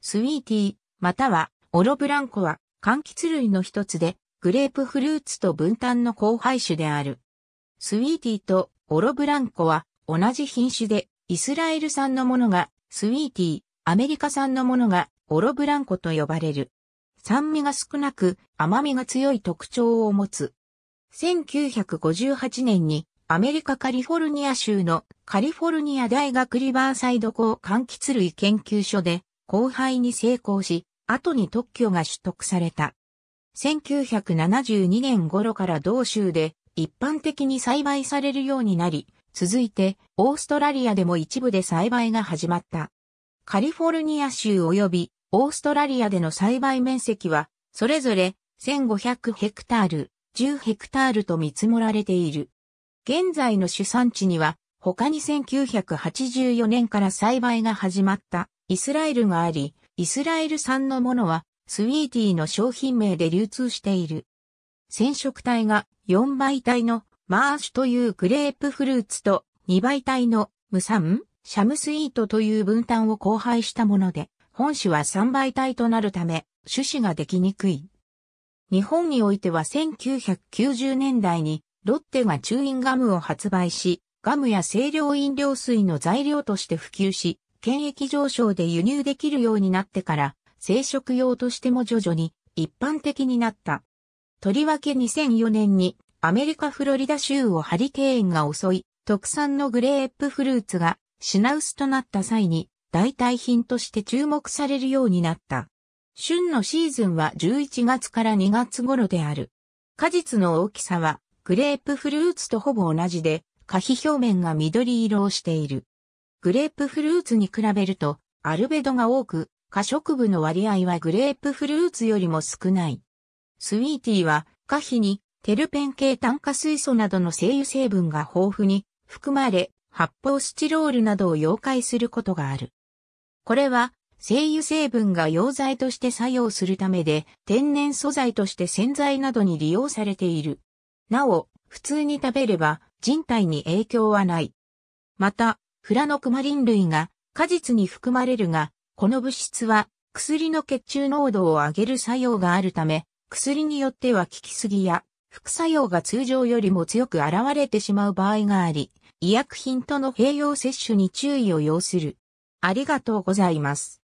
スウィーティー、またはオロブランコは柑橘類の一つで、グレープフルーツと分担の交配種である。スウィーティーとオロブランコは同じ品種で、イスラエル産のものがスウィーティー、アメリカ産のものがオロブランコと呼ばれる。酸味が少なく甘みが強い特徴を持つ。1958年にアメリカカリフォルニア州のカリフォルニア大学リバーサイド校柑橘類研究所で後輩に成功し、後に特許が取得された。1972年頃から同州で一般的に栽培されるようになり、続いてオーストラリアでも一部で栽培が始まった。カリフォルニア州及びオーストラリアでの栽培面積は、それぞれ1500ヘクタール、10ヘクタールと見積もられている。現在の主産地には、他に1984年から栽培が始まったイスラエルがあり、イスラエル産のものはスウィーティーの商品名で流通している。染色体が4倍体のマーシュというグレープフルーツと2倍体のムサン、シャムスイートという分担を交配したもので、本種は3倍体となるため、種子ができにくい。日本においては1990年代にロッテがチューインガムを発売し、ガムや清涼飲料水の材料として普及し、検疫上昇で輸入できるようになってから、生殖用としても徐々に一般的になった。とりわけ2004年にアメリカフロリダ州をハリケーンが襲い、特産のグレープフルーツが品薄となった際に代替品として注目されるようになった。旬のシーズンは11月から2月頃である。果実の大きさはグレープフルーツとほぼ同じで、可否表面が緑色をしている。グレープフルーツに比べると、アルベドが多く、可食部の割合はグレープフルーツよりも少ない。スウィーティーは、可否に、テルペン系炭化水素などの精油成分が豊富に含まれ、発泡スチロールなどを溶解することがある。これは、精油成分が溶剤として作用するためで、天然素材として洗剤などに利用されている。なお、普通に食べれば人体に影響はない。また、フラノクマリン類が果実に含まれるが、この物質は薬の血中濃度を上げる作用があるため、薬によっては効きすぎや副作用が通常よりも強く現れてしまう場合があり、医薬品との併用摂取に注意を要する。ありがとうございます。